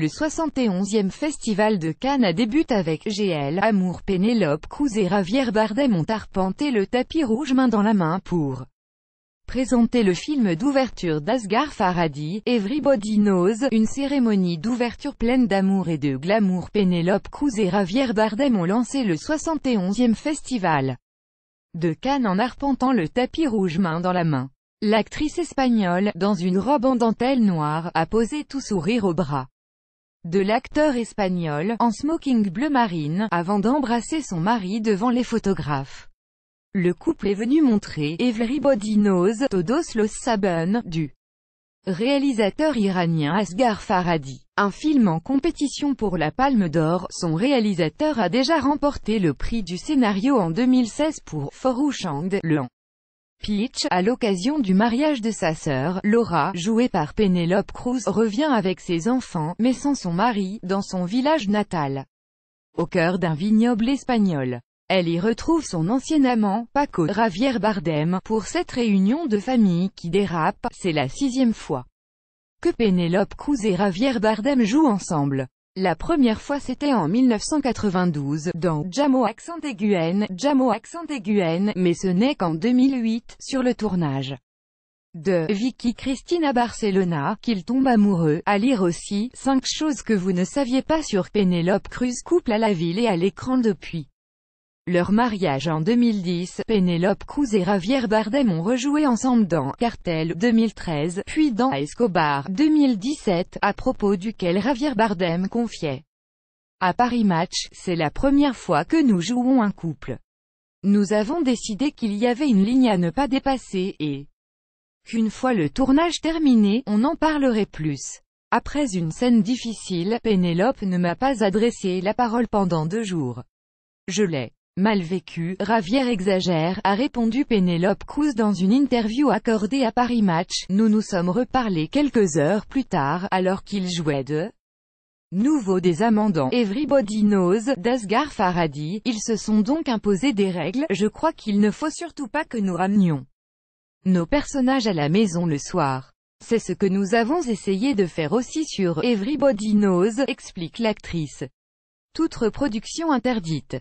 Le 71e Festival de Cannes a débuté avec GL, Amour Pénélope Cruz et Ravière Bardem ont arpenté le tapis rouge main dans la main pour présenter le film d'ouverture d'Asghar Faradi, Everybody Knows, une cérémonie d'ouverture pleine d'amour et de glamour. Pénélope Cruz et Ravière Bardem ont lancé le 71e Festival de Cannes en arpentant le tapis rouge main dans la main. L'actrice espagnole, dans une robe en dentelle noire, a posé tout sourire au bras de l'acteur espagnol, en smoking bleu marine, avant d'embrasser son mari devant les photographes. Le couple est venu montrer « Everybody knows » Todos los saben, du réalisateur iranien Asghar Farhadi. Un film en compétition pour la Palme d'Or, son réalisateur a déjà remporté le prix du scénario en 2016 pour Forushand, le Peach, à l'occasion du mariage de sa sœur, Laura, jouée par Penelope Cruz, revient avec ses enfants, mais sans son mari, dans son village natal, au cœur d'un vignoble espagnol. Elle y retrouve son ancien amant, Paco Javier Bardem, pour cette réunion de famille qui dérape, c'est la sixième fois que Penelope Cruz et Javier Bardem jouent ensemble. La première fois c'était en 1992, dans « Jamo accent aiguën »,« Jamo accent aiguën », mais ce n'est qu'en 2008, sur le tournage de Vicky Cristina Barcelona, qu'il tombe amoureux, à lire aussi, 5 choses que vous ne saviez pas sur Pénélope Cruz couple à la ville et à l'écran depuis. Leur mariage en 2010, Penelope Cruz et Javier Bardem ont rejoué ensemble dans Cartel 2013, puis dans Escobar 2017, à propos duquel Javier Bardem confiait à Paris Match, c'est la première fois que nous jouons un couple. Nous avons décidé qu'il y avait une ligne à ne pas dépasser, et qu'une fois le tournage terminé, on en parlerait plus. Après une scène difficile, Pénélope ne m'a pas adressé la parole pendant deux jours. Je l'ai Mal vécu, Ravière exagère, a répondu Pénélope Cruz dans une interview accordée à Paris Match. Nous nous sommes reparlés quelques heures plus tard, alors qu'il jouait de nouveau des amendants. Everybody knows, d'Asgar Faradi, ils se sont donc imposés des règles, je crois qu'il ne faut surtout pas que nous ramenions nos personnages à la maison le soir. C'est ce que nous avons essayé de faire aussi sur Everybody Knows, explique l'actrice. Toute reproduction interdite.